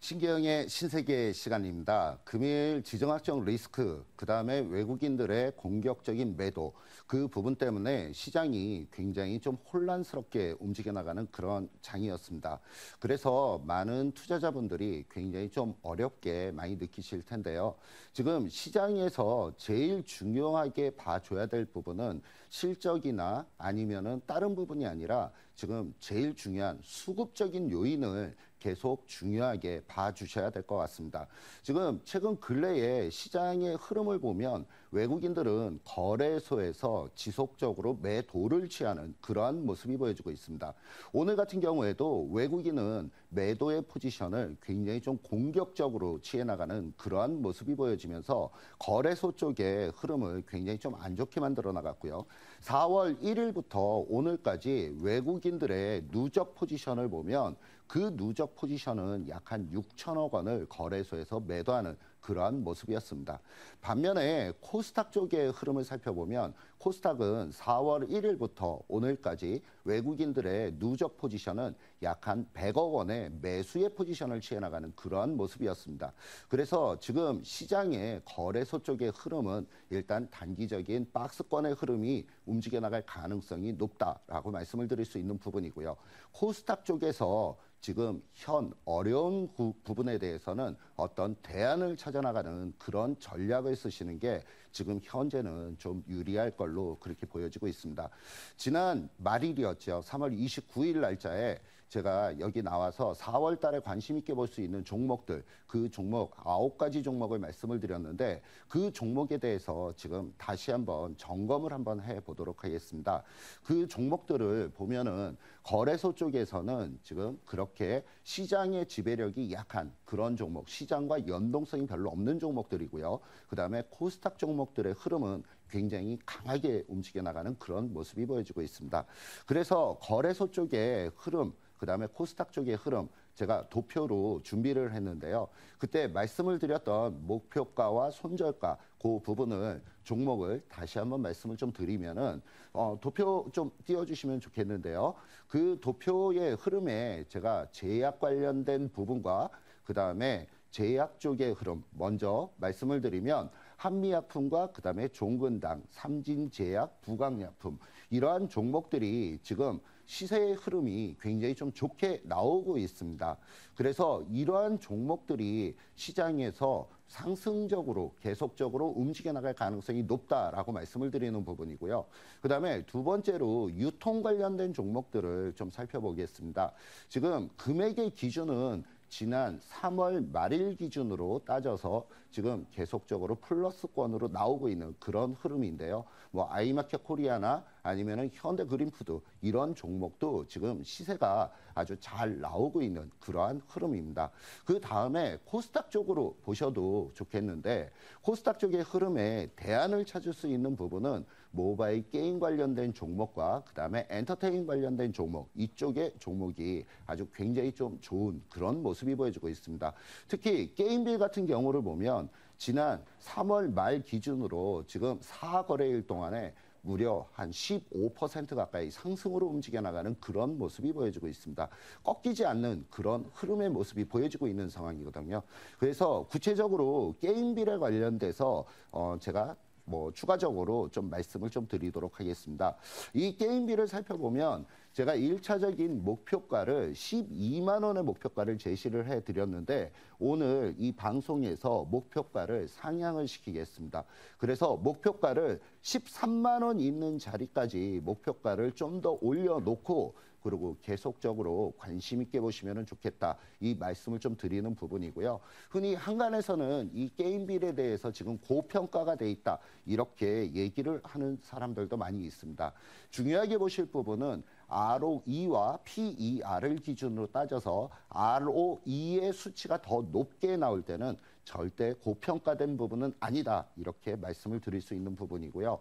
신영의 신세계 시간입니다. 금일 지정학적 리스크, 그 다음에 외국인들의 공격적인 매도, 그 부분 때문에 시장이 굉장히 좀 혼란스럽게 움직여 나가는 그런 장이었습니다. 그래서 많은 투자자분들이 굉장히 좀 어렵게 많이 느끼실 텐데요. 지금 시장에서 제일 중요하게 봐줘야 될 부분은 실적이나 아니면은 다른 부분이 아니라 지금 제일 중요한 수급적인 요인을 계속 중요하게 봐주셔야 될 것 같습니다. 지금 최근 근래에 시장의 흐름을 보면 외국인들은 거래소에서 지속적으로 매도를 취하는 그러한 모습이 보여지고 있습니다. 오늘 같은 경우에도 외국인은 매도의 포지션을 굉장히 좀 공격적으로 취해 나가는 그러한 모습이 보여지면서 거래소 쪽의 흐름을 굉장히 좀 안 좋게 만들어 나갔고요. 4월 1일부터 오늘까지 외국인들의 누적 포지션을 보면 그 누적 포지션은 약 한 6천억 원을 거래소에서 매도하는 그러한 모습이었습니다. 반면에 코스닥 쪽의 흐름을 살펴보면 코스닥은 4월 1일부터 오늘까지 외국인들의 누적 포지션은 약한 100억 원의 매수의 포지션을 취해나가는 그러한 모습이었습니다. 그래서 지금 시장의 거래소 쪽의 흐름은 일단 단기적인 박스권의 흐름이 움직여 나갈 가능성이 높다라고 말씀을 드릴 수 있는 부분이고요. 코스닥 쪽에서 지금 현 어려운 구, 부분에 대해서는 어떤 대안을 찾아나가는 그런 전략을 쓰시는 게 지금 현재는 좀 유리할 걸로 그렇게 보여지고 있습니다. 지난 말일이었죠. 3월 29일 날짜에 제가 여기 나와서 4월 달에 관심 있게 볼 수 있는 종목들 그 종목 9가지 종목을 말씀을 드렸는데 그 종목에 대해서 지금 다시 한번 점검을 한번 해 보도록 하겠습니다. 그 종목들을 보면은 거래소 쪽에서는 지금 그렇게 시장의 지배력이 약한 그런 종목, 시장과 연동성이 별로 없는 종목들이고요. 그다음에 코스닥 종목들의 흐름은 굉장히 강하게 움직여 나가는 그런 모습이 보여지고 있습니다. 그래서 거래소 쪽의 흐름 그다음에 코스닥 쪽의 흐름 제가 도표로 준비를 했는데요. 그때 말씀을 드렸던 목표가와 손절가 그 부분을 종목을 다시 한번 말씀을 좀 드리면은 어, 도표 좀 띄워주시면 좋겠는데요. 그 도표의 흐름에 제가 제약 관련된 부분과 그 다음에 제약 쪽의 흐름 먼저 말씀을 드리면 한미약품과 그다음에 종근당, 삼진제약, 부강약품 이러한 종목들이 지금 시세의 흐름이 굉장히 좀 좋게 나오고 있습니다. 그래서 이러한 종목들이 시장에서 상승적으로 계속적으로 움직여 나갈 가능성이 높다라고 말씀을 드리는 부분이고요. 그다음에 두 번째로 유통 관련된 종목들을 좀 살펴보겠습니다. 지금 금액의 기준은 지난 3월 말일 기준으로 따져서 지금 계속적으로 플러스권으로 나오고 있는 그런 흐름인데요. 뭐 아이마켓 코리아나 아니면은 현대 그린푸드 이런 종목도 지금 시세가 아주 잘 나오고 있는 그러한 흐름입니다. 그 다음에 코스닥 쪽으로 보셔도 좋겠는데 코스닥 쪽의 흐름에 대안을 찾을 수 있는 부분은 모바일 게임 관련된 종목과 그다음에 엔터테인 관련된 종목 이쪽의 종목이 아주 굉장히 좀 좋은 그런 모습이 보여지고 있습니다. 특히 게임빌 같은 경우를 보면 지난 3월 말 기준으로 지금 4거래일 동안에 무려 한 15% 가까이 상승으로 움직여 나가는 그런 모습이 보여지고 있습니다. 꺾이지 않는 그런 흐름의 모습이 보여지고 있는 상황이거든요. 그래서 구체적으로 게임비례 관련돼서 어 제가 뭐 추가적으로 좀 말씀을 좀 드리도록 하겠습니다. 이 게임비를 살펴보면 제가 1차적인 목표가를 12만 원의 목표가를 제시를 해 드렸는데 오늘 이 방송에서 목표가를 상향을 시키겠습니다. 그래서 목표가를 13만 원 있는 자리까지 목표가를 좀 더 올려 놓고 그리고 계속적으로 관심 있게 보시면 좋겠다. 이 말씀을 좀 드리는 부분이고요. 흔히 한간에서는 이 게임빌에 대해서 지금 고평가가 돼 있다. 이렇게 얘기를 하는 사람들도 많이 있습니다. 중요하게 보실 부분은 ROE와 PER을 기준으로 따져서 ROE의 수치가 더 높게 나올 때는 절대 고평가된 부분은 아니다. 이렇게 말씀을 드릴 수 있는 부분이고요.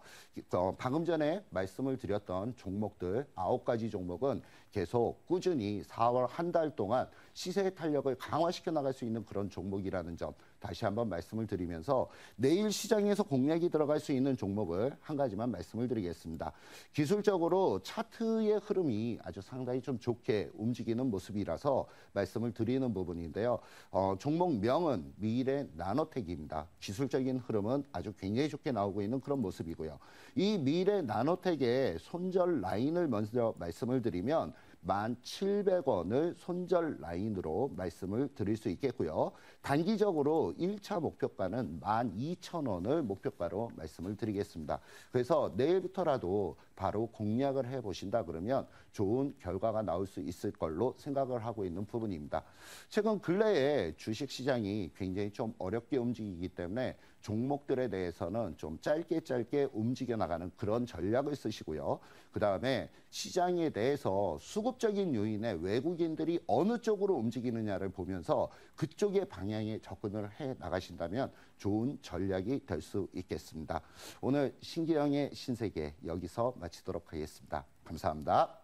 어, 방금 전에 말씀을 드렸던 종목들 아홉 가지 종목은 계속 꾸준히 4월 한 달 동안 시세의 탄력을 강화시켜 나갈 수 있는 그런 종목이라는 점 다시 한번 말씀을 드리면서 내일 시장에서 공략이 들어갈 수 있는 종목을 한 가지만 말씀을 드리겠습니다. 기술적으로 차트의 흐름이 아주 상당히 좀 좋게 움직이는 모습이라서 말씀을 드리는 부분인데요. 어, 종목명은 미래 나노텍입니다. 기술적인 흐름은 아주 굉장히 좋게 나오고 있는 그런 모습이고요. 이 미래 나노텍의 손절 라인을 먼저 말씀을 드리면 1,700원을 손절 라인으로 말씀을 드릴 수 있겠고요. 단기적으로 1차 목표가는 12,000원을 목표가로 말씀을 드리겠습니다. 그래서 내일부터라도 바로 공략을 해 보신다 그러면 좋은 결과가 나올 수 있을 걸로 생각을 하고 있는 부분입니다. 최근 근래에 주식 시장이 굉장히 좀 어렵게 움직이기 때문에 종목들에 대해서는 좀 짧게 짧게 움직여 나가는 그런 전략을 쓰시고요. 그 다음에 시장에 대해서 수급적인 요인에 외국인들이 어느 쪽으로 움직이느냐를 보면서 그쪽의 방향에 접근을 해 나가신다면 좋은 전략이 될 수 있겠습니다. 오늘 신기영의 신세계 여기서 마치도록 하겠습니다. 감사합니다.